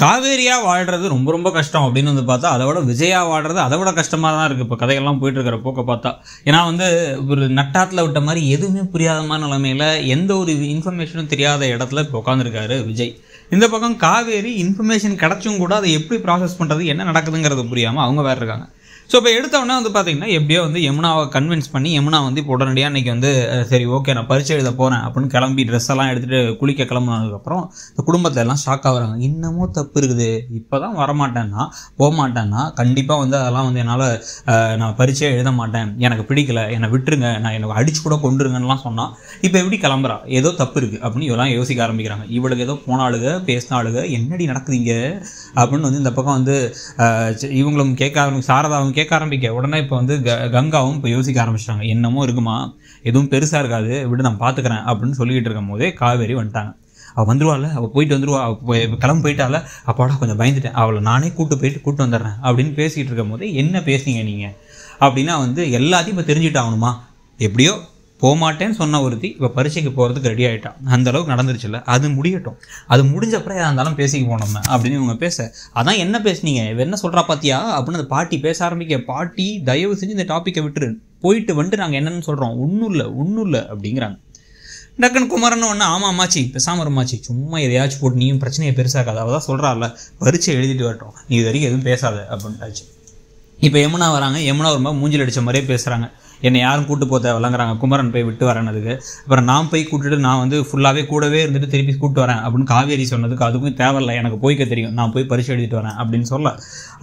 காவேரியாக வாழ்கிறது ரொம்ப ரொம்ப கஷ்டம் அப்படின்னு வந்து பார்த்தா அதை விட விஜயா வாழ்கிறது அதை விட கஷ்டமாக தான் இருக்குது இப்போ கதையெல்லாம் போயிட்டு இருக்கிற போக்க பார்த்தா ஏன்னா வந்து ஒரு நட்டாத்தில் விட்ட மாதிரி எதுவுமே புரியாத மாதிரி நிலைமையில் எந்த ஒரு இன்ஃபர்மேஷனும் தெரியாத இடத்துல இப்போ உட்காந்துருக்காரு விஜய் இந்த பக்கம் காவேரி இன்ஃபர்மேஷன் கிடச்சும் கூட அதை எப்படி ப்ராசஸ் பண்ணுறது என்ன நடக்குதுங்கிறது புரியாமல் அவங்க வேறு இருக்காங்க ஸோ இப்போ எடுத்தவொடனே வந்து பார்த்தீங்கன்னா எப்படியோ வந்து யமுனாவை கன்வின்ஸ் பண்ணி யமுனா வந்து இப்போ உடனடியாக இன்றைக்கி வந்து சரி ஓகே நான் பரிச்சை எழுத போகிறேன் அப்படின்னு கிளம்பி ட்ரெஸ் எல்லாம் எடுத்துகிட்டு குளிக்க கிளம்புனதுக்கப்புறம் இந்த குடும்பத்தில் எல்லாம் ஷாக் ஆகிறாங்க இன்னமும் தப்பு இருக்குது இப்போ தான் வரமாட்டேன்னா போக மாட்டேன்னா கண்டிப்பாக வந்து அதெல்லாம் வந்து என்னால் நான் பரிச்சை எழுத மாட்டேன் எனக்கு பிடிக்கல என்னை விட்டுருங்க நான் எனக்கு அடிச்சு கூட கொண்டுருங்கன்னெலாம் சொன்னால் இப்போ எப்படி கிளம்புறா ஏதோ தப்பு இருக்குது அப்படின்னு இவெல்லாம் யோசிக்க ஆரம்பிக்கிறாங்க இவளுக்கு ஏதோ போனாளுக பேசினாளுக என்னடி நடக்குதுங்க அப்படின்னு வந்து இந்த பக்கம் வந்து இவங்களும் கேட்க ஆரம்பி சாரதாவும் கேட்க ஆரம்பிக்க உடனே இப்போ வந்து க கங்காவும் இப்போ யோசிக்க ஆரம்பிச்சிட்டாங்க என்னமோ இருக்குமா எதுவும் பெருசாக இருக்காது விட்டு நான் பார்த்துக்கிறேன் அப்படின்னு சொல்லிக்கிட்டு இருக்கும் போதே காவேரி வந்துட்டாங்க அவள் வந்துருவாள் அவள் போயிட்டு வந்துருவா கிளம்பு போயிட்டால அப்பாடா கொஞ்சம் பயந்துட்டேன் அவளை நானே கூப்பிட்டு போயிட்டு கூப்பிட்டு வந்துடுறேன் அப்படின்னு பேசிகிட்டு இருக்கும் போது என்ன பேசுனீங்க நீங்கள் அப்படின்னா வந்து எல்லாத்தையும் இப்போ தெரிஞ்சுட்டு ஆகணுமா எப்படியோ போகமாட்டேன்னு சொன்ன ஒருத்தி இப்போ பரீட்சைக்கு போகிறதுக்கு ரெடி ஆகிட்டான் அந்த அளவுக்கு நடந்துருச்சுல்ல அது முடியட்டும் அது முடிஞ்சப்பறம் எதாக இருந்தாலும் பேசிக்க போனோம் அப்படின்னு இவங்க பேச அதான் என்ன பேசுனீங்க என்ன சொல்கிறா பார்த்தியா அப்படின்னு அந்த பாட்டி பேச ஆரம்பிக்க பாட்டி தயவு செஞ்சு இந்த டாப்பிக்கை விட்டுரு போயிட்டு வந்துட்டு நாங்கள் என்னென்னு சொல்கிறோம் ஒன்றும் இல்லை ஒன்றும் இல்லை அப்படிங்கிறாங்க டக்குன்னு குமரன்னு ஒன்று ஆமாம் அம்மாச்சி பேசாமல் இருமாச்சி சும்மா எதையாச்சும் போட்டு நீயும் பிரச்சனையை பெருசாக அதாவது தான் சொல்கிறாள் பரிச்சை எழுதிட்டு வரட்டும் நீ இது வரைக்கும் எதுவும் பேசாத அப்படின்ட்டாச்சு இப்போ எமுனா வராங்க யமுனா ரொம்ப மூஞ்சில் அடித்த மாதிரியே பேசுகிறாங்க என்னை யாரும் கூட்டு போக தேவையில்லங்கிறாங்க குமரன் போய் விட்டு அதுக்கு அப்புறம் நான் போய் கூட்டுட்டு நான் வந்து ஃபுல்லாகவே கூடவே இருந்துட்டு திருப்பி கூப்பிட்டு வரேன் அப்படின்னு காவேரி சொன்னதுக்கு அதுக்கும் தேவையில்ல எனக்கு போய்க்க தெரியும் நான் போய் பரிசு எழுதிட்டு வரேன் அப்படின்னு சொல்ல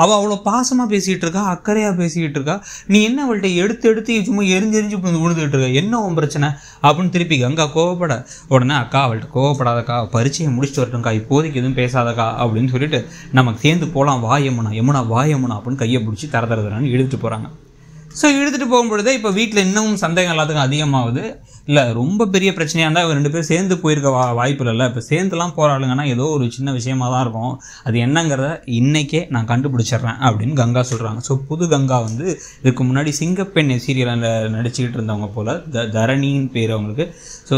அவள் அவ்வளோ பாசமாக பேசிகிட்டு இருக்கா அக்கறையாக பேசிக்கிட்டு இருக்கா நீ என்ன அவள்கிட்ட எடுத்து எடுத்து சும்மா எரிஞ்சு எரிஞ்சு விழுந்துகிட்டு இருக்க என்ன உன் பிரச்சனை அப்படின்னு திருப்பி கங்கா கோவப்பட உடனே அக்கா அவள்கிட்ட கோவப்படாதக்கா பரிச்சையை முடிச்சுட்டு வரட்டும்க்கா இப்போதைக்கு எதுவும் பேசாதக்கா அப்படின்னு சொல்லிட்டு நமக்கு சேர்ந்து போகலாம் வாயமுனா யமுனா வாயமுனா அப்படின்னு கையை பிடிச்சி தர தரதரான்னு எழுதிட்டு போகிறாங்க ஸோ இழுத்துட்டு போகும்பொழுது இப்போ வீட்டில் இன்னமும் சந்தேகம் எல்லாத்துக்கும் அதிகமாகுது இல்லை ரொம்ப பெரிய பிரச்சனையாக இருந்தால் இவங்க ரெண்டு பேரும் சேர்ந்து போயிருக்க வா வாய்ப்பு இல்லை இப்போ சேர்ந்துலாம் போகிறாளுங்கன்னா ஏதோ ஒரு சின்ன விஷயமாக தான் இருக்கும் அது என்னங்கிறத இன்றைக்கே நான் கண்டுபிடிச்சிட்றேன் அப்படின்னு கங்கா சொல்கிறாங்க ஸோ புது கங்கா வந்து இதுக்கு முன்னாடி சிங்கப்பெண் சீரியலில் நடிச்சுக்கிட்டு இருந்தவங்க போல் த தரணின்னு பேர் அவங்களுக்கு ஸோ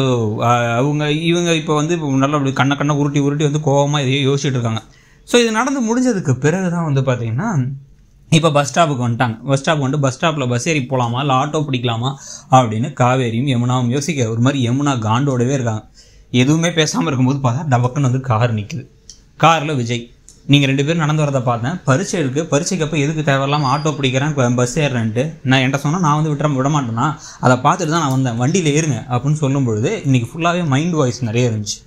அவங்க இவங்க இப்போ வந்து இப்போ நல்லா அப்படி கண்ணை கண்ணை உருட்டி உருட்டி வந்து கோபமாக இதையோ யோசிச்சுட்டு இருக்காங்க ஸோ இது நடந்து முடிஞ்சதுக்கு பிறகு தான் வந்து பார்த்திங்கன்னா இப்போ பஸ் ஸ்டாப்புக்கு வந்துட்டாங்க பஸ் ஸ்டாப் வந்துட்டு பஸ் ஸ்டாப்பில் பஸ் ஏறி போகலாமா இல்லை ஆட்டோ பிடிக்கலாமா அப்படின்னு காவேரியும் யமுனாவும் யோசிக்க ஒரு மாதிரி யமுனா காண்டோடவே இருக்காங்க எதுவுமே பேசாமல் இருக்கும்போது பார்த்தா டபக்குன்னு வந்து கார் நிற்குது காரில் விஜய் நீங்கள் ரெண்டு பேரும் நடந்து வரதை பார்த்தேன் பரீட்சை இருக்குது பரீட்சைக்கு அப்போ எதுக்கு தேவையில்லாமல் ஆட்டோ பிடிக்கிறேன் பஸ் ஏறுறேன்ட்டு நான் என்கிட்ட சொன்னால் நான் வந்து விட்டுற விட மாட்டேன்னா அதை பார்த்துட்டு தான் நான் வந்தேன் வண்டியில் ஏறுங்க அப்படின்னு சொல்லும் பொழுது இன்றைக்கி ஃபுல்லாகவே மைண்ட் வாய்ஸ் நிறைய இருந்துச்சு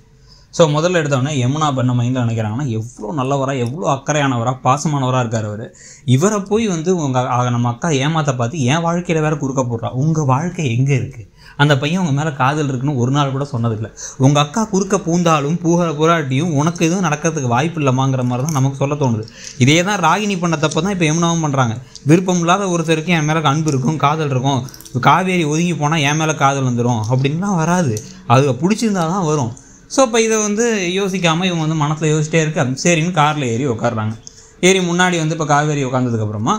ஸோ முதல்ல எடுத்தவொடனே யமுனா பண்ண நம்ம மைண்டில் நினைக்கிறாங்கன்னா எவ்வளோ நல்லவராக எவ்வளோ அக்கறையானவராக பாசமானவராக இருக்கார் அவர் இவரை போய் வந்து உங்கள் நம்ம அக்கா ஏமாத்த பார்த்து என் வாழ்க்கையில் வேறு குறுக்க போடுறா உங்கள் வாழ்க்கை எங்கே இருக்குது அந்த பையன் உங்கள் மேலே காதல் இருக்குன்னு ஒரு நாள் கூட சொன்னதில்லை உங்கள் அக்கா குறுக்க பூந்தாலும் பூகிற போராட்டியும் உனக்கு எதுவும் நடக்கிறதுக்கு வாய்ப்பு இல்லைமாங்கிற மாதிரி தான் நமக்கு சொல்ல தோணுது இதே தான் ராகினி பண்ண தப்பு தான் இப்போ யமுனாவும் பண்ணுறாங்க விருப்பம் இல்லாத ஒருத்தருக்கு என் மேலே அன்பு இருக்கும் காதல் இருக்கும் காவேரி ஒதுங்கி போனால் என் மேலே காதல் வந்துடும் அப்படின்லாம் வராது அது பிடிச்சிருந்தா தான் வரும் ஸோ இப்போ இதை வந்து யோசிக்காமல் இவங்க வந்து மனசில் யோசிச்சிட்டே இருக்க சரின்னு காரில் ஏறி உட்காடுறாங்க ஏறி முன்னாடி வந்து இப்போ காவேரி உட்காந்ததுக்கப்புறமா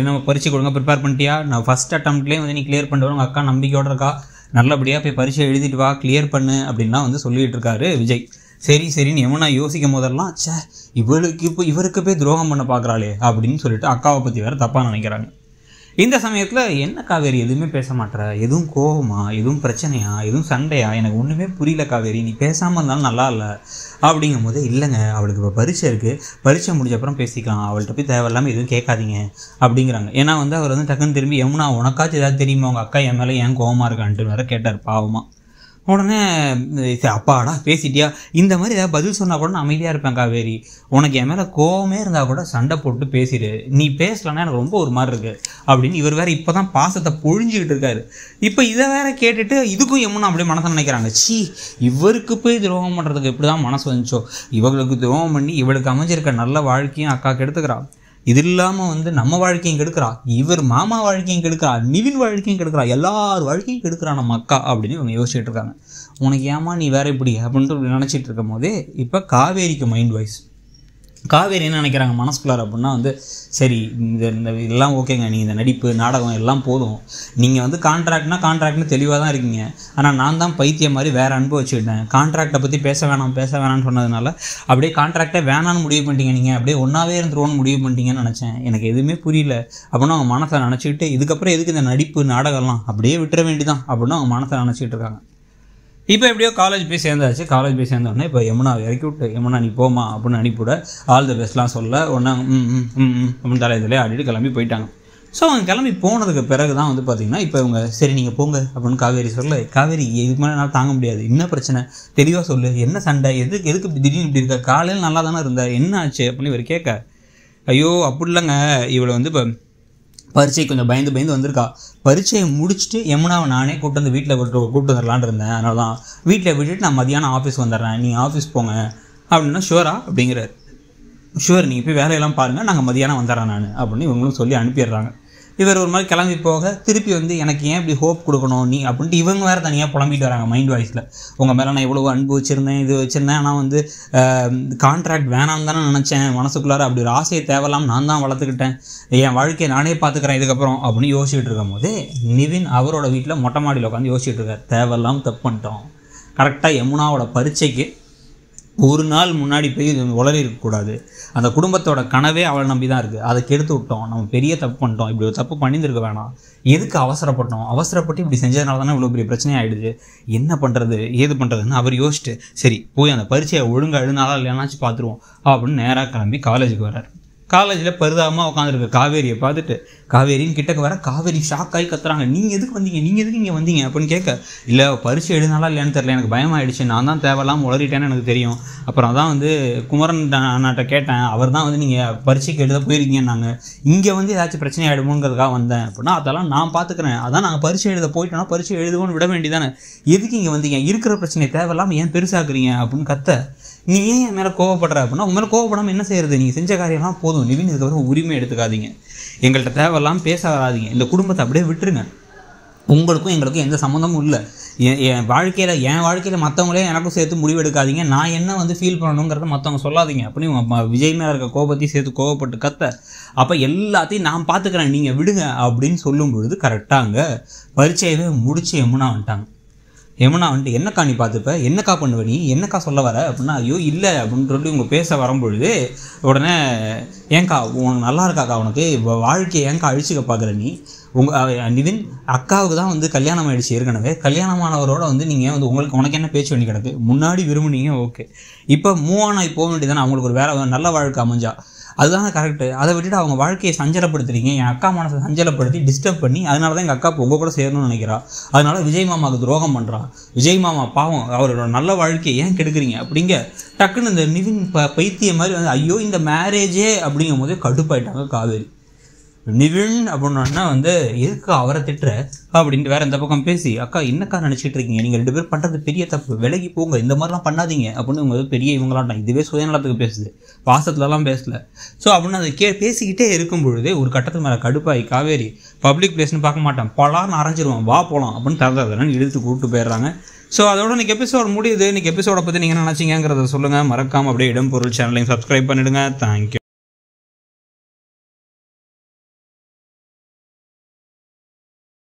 என்ன பரிச்சை கொடுங்க ப்ரிப்பேர் பண்ணிட்டியா நான் ஃபஸ்ட் அட்டம்ப்ட்லேயே வந்து நீ கிளியர் பண்ணிட்டு உங்கள் அக்கா நம்பிக்கையோடு இருக்கா நல்லபடியாக போய் பரிச்சை எழுதிட்டு வா கிளியர் பண்ணு அப்படின்லாம் வந்து சொல்லிகிட்டு இருக்காரு விஜய் சரி சரின்னு எவனா யோசிக்கும் போதெல்லாம் சே இவளுக்கு இப்போ இவருக்கு போய் துரோகம் பண்ண பார்க்குறாளே அப்படின்னு சொல்லிட்டு அக்காவை பற்றி வேறு தப்பாக நினைக்கிறாங்க இந்த சமயத்தில் என்ன காவேரி எதுவுமே பேச மாட்டேற எதுவும் கோபமா எதுவும் பிரச்சனையா எதுவும் சண்டையா எனக்கு ஒன்றுமே புரியல காவேரி நீ பேசாமல் இருந்தாலும் நல்லா இல்லை அப்படிங்கும் போது இல்லைங்க அவளுக்கு இப்போ பரீட்சை இருக்குது பரீட்சை முடிஞ்ச அப்புறம் பேசிக்கலாம் அவள்கிட்ட போய் தேவையில்லாமல் எதுவும் கேட்காதீங்க அப்படிங்கிறாங்க ஏன்னா வந்து அவர் வந்து டக்குன்னு திரும்பி எம்னா உனக்காச்சும் ஏதாவது தெரியுமா உங்கள் அக்கா என் மேலே ஏன் கோபமாக இருக்கான்ட்டு வேறு கேட்டார் பாவமாக உடனே அப்பாடா பேசிட்டியா இந்த மாதிரி ஏதாவது பதில் சொன்னால் கூட நான் அமைதியாக இருப்பேன் காவேரி உனக்கு என் மேலே கோவமே இருந்தால் கூட சண்டை போட்டு பேசிடு நீ பேசலன்னா எனக்கு ரொம்ப ஒரு மாதிரி இருக்குது அப்படின்னு இவர் வேறு இப்போ தான் பாசத்தை பொழிஞ்சிக்கிட்டு இருக்காரு இப்போ இதை வேற கேட்டுட்டு இதுக்கும் எம்மனு அப்படியே மனசை நினைக்கிறாங்க சி இவருக்கு போய் துரோகம் பண்ணுறதுக்கு இப்படி தான் மனசு வந்துச்சோ இவங்களுக்கு துரோகம் பண்ணி இவளுக்கு அமைஞ்சிருக்க நல்ல வாழ்க்கையும் அக்காவுக்கு எடுத்துக்கிறான் இது இல்லாமல் வந்து நம்ம வாழ்க்கையும் கெடுக்கிறா இவர் மாமா வாழ்க்கையும் கெடுக்கிறா நிவின் வாழ்க்கையும் கெடுக்கிறா எல்லார் வாழ்க்கையும் கெடுக்கிறா நம்ம அக்கா அப்படின்னு இவங்க யோசிச்சுட்டு இருக்காங்க உனக்கு ஏமா நீ வேற இப்படி அப்படின்ட்டு நினச்சிட்டு இருக்கும் போதே இப்போ காவேரிக்கு மைண்ட் வாய்ஸ் காவேரி என்ன நினைக்கிறாங்க மனசுக்குள்ளார அப்படின்னா வந்து சரி இந்த இந்த இதெல்லாம் ஓகேங்க நீங்கள் இந்த நடிப்பு நாடகம் எல்லாம் போதும் நீங்கள் வந்து கான்ட்ராக்ட்னா கான்ட்ராக்ட்னு தெளிவாக தான் இருக்கீங்க ஆனால் நான் தான் பைத்தியம் மாதிரி வேறு வச்சுக்கிட்டேன் கான்ட்ராக்டை பற்றி பேச வேணாம் பேச வேணாம்னு சொன்னதுனால அப்படியே கான்ட்ராக்டை வேணான்னு முடிவு பண்ணிட்டீங்க நீங்கள் அப்படியே ஒன்றாவே இருந்துருவோன்னு முடிவு பண்ணிட்டீங்கன்னு நினச்சேன் எனக்கு எதுவுமே புரியல அப்படின்னா அவங்க மனசை நினச்சிக்கிட்டு இதுக்கப்புறம் எதுக்கு இந்த நடிப்பு நாடகம்லாம் அப்படியே விட்டுற வேண்டிதான் அப்படின்னு அவங்க மனசை நினச்சிக்கிட்டு இருக்காங்க இப்போ எப்படியோ காலேஜ் போய் சேர்ந்தாச்சு காலேஜ் போய் சேர்ந்தோடனே இப்போ யமுனா இறக்கி விட்டு யமுனா நீ போமா அப்படின்னு அனுப்பிவிட ஆல் த பெஸ்ட்லாம் சொல்ல ஒன்றா ம் ம் ம் அப்படின்னு தலை தலையே ஆடிட்டு கிளம்பி போயிட்டாங்க ஸோ அவங்க கிளம்பி போனதுக்கு பிறகு தான் வந்து பார்த்தீங்கன்னா இப்போ இவங்க சரி நீங்கள் போங்க அப்படின்னு காவேரி சொல்ல காவேரி இதுக்கு மேலே என்னால் தாங்க முடியாது என்ன பிரச்சனை தெளிவாக சொல்லு என்ன சண்டை எதுக்கு எதுக்கு திடீர்னு இப்படி இருக்கா காலையில் நல்லா தானே இருந்தா என்ன ஆச்சு அப்படின்னு இவர் கேட்க ஐயோ அப்படி இல்லைங்க இவளை வந்து இப்போ பரீட்சை கொஞ்சம் பயந்து பயந்து வந்திருக்கா பரீட்சையை முடிச்சுட்டு எமுனாவை நானே கூப்பிட்டு வந்து வீட்டில் கூட்டு கூப்பிட்டு வந்துடலான்னு இருந்தேன் அதனால தான் வீட்டில் விட்டுட்டு நான் மதியானம் ஆஃபீஸ் வந்துடுறேன் நீங்கள் ஆஃபீஸ் போங்க அப்படின்னா ஷுவரா அப்படிங்கிறார் ஷுவர் நீங்கள் போய் வேலையெல்லாம் பாருங்கள் நாங்கள் மதியானம் வந்துடுறேன் நான் அப்படின்னு இவங்களும் சொல்லி அனுப்பிடுறாங்க இவர் ஒரு மாதிரி கிளம்பி போக திருப்பி வந்து எனக்கு ஏன் இப்படி ஹோப் கொடுக்கணும் நீ அப்படின்ட்டு இவங்க வேறு தனியாக புலம்பிட்டு வராங்க மைண்ட் வாய்ஸில் உங்கள் மேலே நான் இவ்வளோ அன்பு வச்சுருந்தேன் இது வச்சுருந்தேன் ஆனால் வந்து கான்ட்ராக்ட் வேணாம் தானே நினச்சேன் மனசுக்குள்ளார அப்படி ஒரு ஆசையை தேவையில்லாமல் நான் தான் வளர்த்துக்கிட்டேன் என் வாழ்க்கையை நானே பார்த்துக்கிறேன் இதுக்கப்புறம் அப்படின்னு யோசிச்சுட்டு இருக்கும் போது நிவின் அவரோட வீட்டில் மொட்டை மாடியில் உட்காந்து யோசிச்சுட்டு இருக்கார் தேவையில்லாமல் தப்பு பண்ணிட்டோம் கரெக்டாக யமுனாவோட பரீட்சைக்கு ஒரு நாள் முன்னாடி போய் இது உளறி இருக்கக்கூடாது அந்த குடும்பத்தோட கனவே அவளை நம்பி தான் இருக்குது அதை கெடுத்து விட்டோம் நம்ம பெரிய தப்பு பண்ணிட்டோம் இப்படி ஒரு தப்பு பண்ணியிருந்துருக்க வேணாம் எதுக்கு அவசரப்பட்டோம் அவசரப்பட்டு இப்படி செஞ்சதுனால தானே இவ்வளோ பெரிய பிரச்சனையாக ஆகிடுது என்ன பண்ணுறது ஏது பண்ணுறதுன்னு அவர் யோசிச்சுட்டு சரி போய் அந்த பரிச்சையை ஒழுங்காக எழுதினாலும் இல்லைனாச்சும் பார்த்துருவோம் அப்படின்னு நேராக கிளம்பி காலேஜுக்கு வர்றாரு காலேஜில் பரிதாபமாக உட்காந்துருக்கு காவேரியை பார்த்துட்டு காவேரின்னு கிட்டக்க வர காவேரி ஷாக் ஆகி கத்துறாங்க நீங்கள் எதுக்கு வந்தீங்க நீங்கள் எதுக்கு இங்கே வந்தீங்க அப்படின்னு கேட்க இல்லை பரிசு எழுதினாலா இல்லையான்னு தெரில எனக்கு பயமாயிடுச்சு நான் தான் தேவையில்லாமல் உளறிட்டேன்னு எனக்கு தெரியும் அப்புறம் தான் வந்து குமரன் அண்ணாட்ட கேட்டேன் அவர் தான் வந்து நீங்கள் பரிசுக்கு எழுத போயிருக்கீங்க நாங்கள் இங்கே வந்து ஏதாச்சும் பிரச்சனை ஆகிடுமோங்கிறதுக்காக வந்தேன் அப்படின்னா அதெல்லாம் நான் பார்த்துக்கிறேன் அதான் நாங்கள் பரிசு எழுத போயிட்டோன்னா பரிசு எழுதுவோன்னு விட வேண்டியதானே எதுக்கு இங்கே வந்தீங்க இருக்கிற பிரச்சனை தேவையில்லாமல் ஏன் பெருசாக்குறீங்க அப்படின்னு கத்த நீ ஏன் என் மேலே கோவப்படுற அப்படின்னா உங்கள் மேலே கோவப்படாமல் என்ன செய்யறது நீங்கள் செஞ்ச காரியம்லாம் போதும் நிவின் இதுக்கப்புறம் உரிமை எடுத்துக்காதீங்க எங்கள்கிட்ட தேவையில்லாமல் பேச வராதிங்க இந்த குடும்பத்தை அப்படியே விட்டுருங்க உங்களுக்கும் எங்களுக்கும் எந்த சம்மந்தமும் இல்லை என் வாழ்க்கையில் என் வாழ்க்கையில் மற்றவங்களே எனக்கும் சேர்த்து முடிவு எடுக்காதீங்க நான் என்ன வந்து ஃபீல் பண்ணணுங்கிறத மற்றவங்க சொல்லாதீங்க அப்படின்னு விஜய் மேலே இருக்க கோபத்தையும் சேர்த்து கோவப்பட்டு கத்த அப்போ எல்லாத்தையும் நான் பார்த்துக்கிறேன் நீங்கள் விடுங்க அப்படின்னு சொல்லும் பொழுது கரெக்டாக பரீட்சையவே முடிச்சு எம்முனா வந்துட்டாங்க யமுனா வந்துட்டு என்னக்கா நீ பார்த்துப்ப என்னக்கா பண்ணுவ நீ என்னக்கா சொல்ல வர அப்படின்னா ஐயோ இல்லை அப்படின்னு சொல்லி இவங்க பேச வரும்பொழுது உடனே ஏங்கா உனக்கு நல்லா இருக்காக்கா உனக்கு வாழ்க்கையை ஏங்கா அழிச்சுக்க பார்க்குற நீ உங்கள் நிதின் அக்காவுக்கு தான் வந்து கல்யாணம் ஆகிடுச்சு ஏற்கனவே கல்யாணமானவரோட வந்து நீங்கள் வந்து உங்களுக்கு உனக்கு என்ன பேச்சு பண்ணி கிடக்கு முன்னாடி விரும்புனீங்க ஓகே இப்போ மூவ் போக வேண்டியதானே அவங்களுக்கு ஒரு வேலை நல்ல வாழ்க்கை அமைஞ்சா அதுதான் கரெக்டு அதை விட்டுட்டு அவங்க வாழ்க்கையை சஞ்சலப்படுத்துறீங்க என் அக்கா மனசை சஞ்சலப்படுத்தி டிஸ்டர்ப் பண்ணி அதனால தான் எங்கள் அக்கா உங்கள் கூட சேரணும்னு நினைக்கிறா அதனால விஜய் மாமாவுக்கு துரோகம் பண்ணுறான் விஜய் மாமா பாவம் அவரோட நல்ல வாழ்க்கையை ஏன் கெடுக்கிறீங்க அப்படிங்க டக்குன்னு இந்த நிவின் ப பைத்திய மாதிரி வந்து ஐயோ இந்த மேரேஜே அப்படிங்கும் போதே கடுப்பாயிட்டாங்க காவேரி நிவின் அப்படின்னா வந்து எதுக்கு அவரை திட்டுற அப்படின்ட்டு வேற இந்த பக்கம் பேசி அக்கா என்னக்கா நினச்சிட்டு இருக்கீங்க நீங்கள் ரெண்டு பேரும் பண்ணுறது பெரிய தப்பு விலகி போங்க இந்த மாதிரிலாம் பண்ணாதீங்க அப்படின்னு உங்கள் பெரிய இவங்களாம் இதுவே சுயநலத்துக்கு பேசுது பாசத்துலலாம் பேசல ஸோ அப்படின்னு அதை கே பேசிக்கிட்டே இருக்கும் பொழுது ஒரு கட்டத்து மேலே கடுப்பாய் காவேரி பப்ளிக் பிளேஸ்னு பார்க்க மாட்டேன் பலான்னு அரைஞ்சிருவோம் வா போகலாம் அப்படின்னு தரதான் இழுத்து கூப்பிட்டு போயிடுறாங்க ஸோ அதோட இன்னைக்கு எபிசோட் முடியுது இன்றைக்கி எபிசோடை பற்றி நீங்கள் நினச்சிங்கிறத சொல்லுங்கள் மறக்காமல் அப்படியே இடம் பொருள் சேனலையும் சப்ஸ்கிரைப் பண்ணிவிடுங்க தேங்க்யூ